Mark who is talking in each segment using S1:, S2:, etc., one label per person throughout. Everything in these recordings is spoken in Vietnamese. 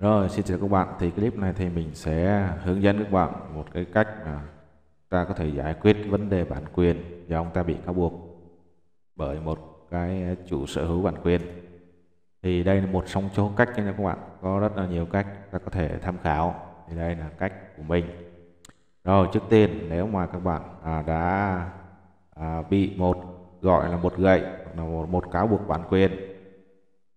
S1: Rồi, xin chào các bạn. Thì clip này thì mình sẽ hướng dẫn các bạn một cái cách mà ta có thể giải quyết vấn đề bản quyền do ông ta bị cáo buộc bởi một cái chủ sở hữu bản quyền. Thì đây là một trong số cách nha các bạn. Có rất là nhiều cách ta có thể tham khảo. Thì đây là cách của mình. Rồi, trước tiên nếu mà các bạn à, đã à, bị một gọi là một gậy hoặc là một, một cáo buộc bản quyền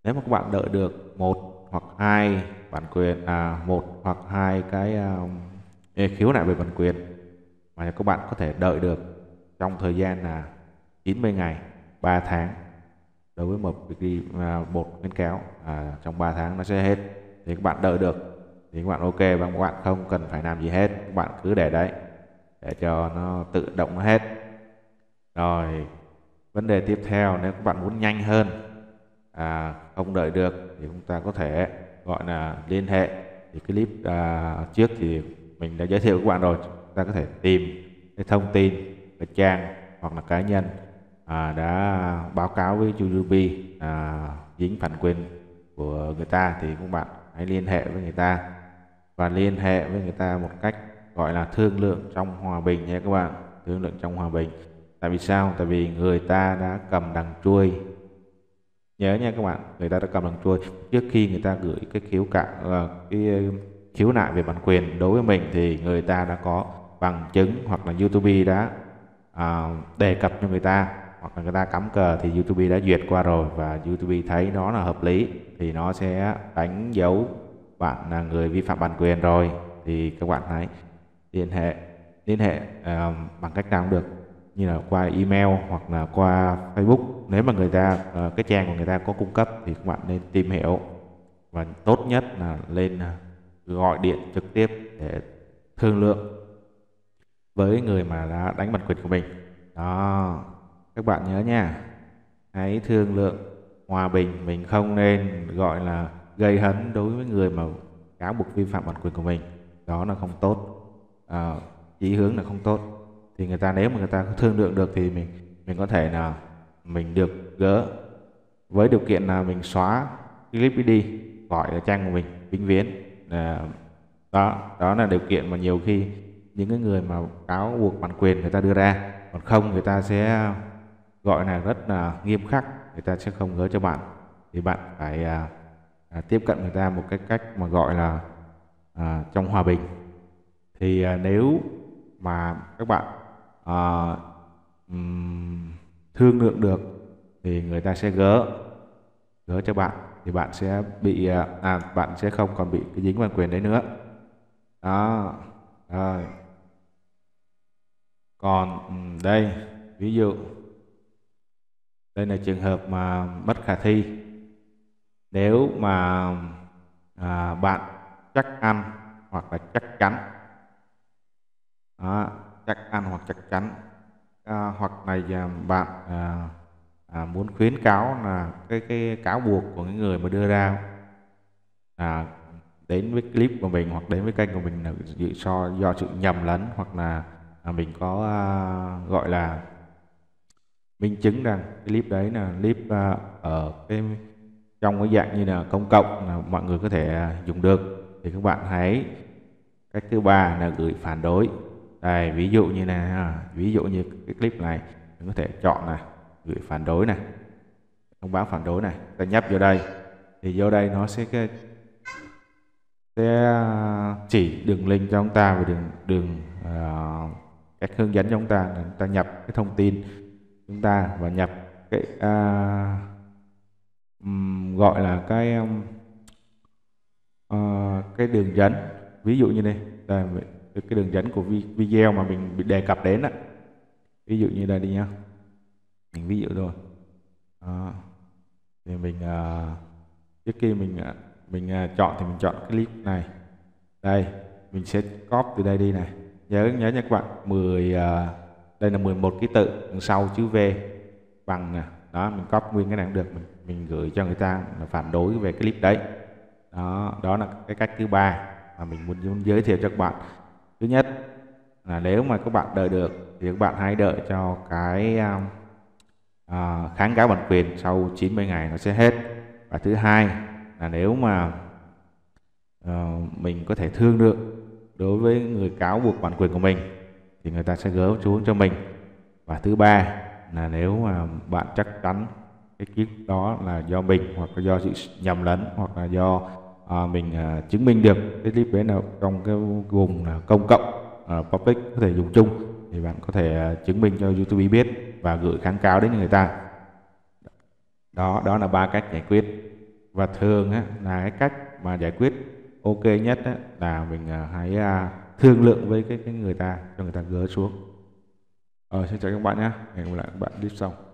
S1: nếu mà các bạn đợi được một hoặc hai bản quyền à, một hoặc hai cái à, khiếu nại về bản quyền mà các bạn có thể đợi được trong thời gian là 90 ngày 3 tháng đối với một việc à, một khuyến cáo à, trong 3 tháng nó sẽ hết thì các bạn đợi được thì các bạn ok và các bạn không cần phải làm gì hết các bạn cứ để đấy để cho nó tự động nó hết rồi vấn đề tiếp theo nếu các bạn muốn nhanh hơn à, không đợi được thì chúng ta có thể gọi là liên hệ thì clip à, trước thì mình đã giới thiệu các bạn rồi chúng ta có thể tìm cái thông tin cái trang hoặc là cá nhân à, đã báo cáo với YouTube à, dính phản quyền của người ta thì các bạn hãy liên hệ với người ta và liên hệ với người ta một cách gọi là thương lượng trong hòa bình nhé các bạn thương lượng trong hòa bình tại vì sao tại vì người ta đã cầm đằng chuôi nhớ nha các bạn người ta đã cầm bằng chui, trước khi người ta gửi cái khiếu cạn ờ, cái ờ, khiếu nại về bản quyền đối với mình thì người ta đã có bằng chứng hoặc là YouTube đã uh, đề cập cho người ta hoặc là người ta cắm cờ thì YouTube đã duyệt qua rồi và YouTube thấy nó là hợp lý thì nó sẽ đánh dấu bạn là người vi phạm bản quyền rồi thì các bạn hãy liên hệ liên hệ uh, bằng cách nào cũng được như là qua email hoặc là qua Facebook nếu mà người ta ờ, cái trang của người ta có cung cấp thì các bạn nên tìm hiểu và tốt nhất là lên ờ, gọi điện trực tiếp để thương lượng với người mà đã đánh bản quyền của mình đó các bạn nhớ nha hãy thương lượng hòa bình mình không nên gọi là gây hấn đối với người mà cáo buộc vi phạm bản quyền của mình đó là không tốt à, ờ, chỉ hướng là không tốt thì người ta nếu mà người ta thương lượng được thì mình mình có thể là mình được gỡ với điều kiện là mình xóa clip ID khỏi trang của mình vĩnh viễn à, đó đó là điều kiện mà nhiều khi những cái người mà cáo buộc bản quyền người ta đưa ra còn không người ta sẽ gọi là rất là nghiêm khắc người ta sẽ không gỡ cho bạn thì bạn phải à, à, tiếp cận người ta một cái cách mà gọi là à, trong hòa bình thì à, nếu mà các bạn à, thương lượng được thì người ta sẽ gỡ gỡ cho bạn thì bạn sẽ bị à, à bạn sẽ không còn bị cái dính bản quyền đấy nữa đó rồi còn đây ví dụ đây là trường hợp mà bất khả thi nếu mà à, bạn chắc ăn hoặc là chắc chắn đó, chắc ăn hoặc chắc chắn à, hoặc này à, bạn à, à, muốn khuyến cáo là cái cái cáo buộc của những người mà đưa ra à, đến với clip của mình hoặc đến với kênh của mình là dự so do sự nhầm lẫn hoặc là à, mình có à, gọi là minh chứng rằng clip đấy là clip à, ở cái trong cái dạng như là công cộng là mọi người có thể à, dùng được thì các bạn hãy cách thứ ba là gửi phản đối đây ví dụ như này ví dụ như cái clip này mình có thể chọn này gửi phản đối này thông báo phản đối này ta nhấp vô đây thì vô đây nó sẽ cái, sẽ à, chỉ đường link cho chúng ta và đường đường uh, à, cách hướng dẫn cho chúng ta là chúng ta nhập cái thông tin chúng ta và nhập cái uh, um, gọi là cái um, uh, cái đường dẫn ví dụ như đây đây cái đường dẫn của video mà mình đề cập đến đó. ví dụ như đây đi nhá mình ví dụ thôi đó. thì mình uh, trước khi mình uh, mình uh, chọn thì mình chọn cái clip này đây mình sẽ copy từ đây đi này nhớ nhớ nha các bạn 10 uh, đây là 11 ký tự đằng sau chữ V bằng nè đó mình copy nguyên cái này cũng được mình mình gửi cho người ta phản đối về clip đấy đó đó là cái cách thứ ba mà mình muốn, muốn giới thiệu cho các bạn thứ nhất là nếu mà các bạn đợi được thì các bạn hãy đợi cho cái à, à kháng cáo bản quyền sau 90 ngày nó sẽ hết và thứ hai là nếu mà à, mình có thể thương lượng đối với người cáo buộc bản quyền của mình thì người ta sẽ gỡ xuống cho mình và thứ ba là nếu mà bạn chắc chắn cái kiếp đó là do mình hoặc là do sự nhầm lẫn hoặc là do à, mình à, chứng minh được cái clip đấy là trong cái vùng là công cộng à, public có thể dùng chung thì bạn có thể à, chứng minh cho YouTube biết và gửi kháng cáo đến người ta đó đó là ba cách giải quyết và thường á, là cái cách mà giải quyết ok nhất á, là mình à, hãy à, thương lượng với cái, cái người ta cho người ta gỡ xuống ờ, xin chào các bạn nhé hẹn gặp lại các bạn clip sau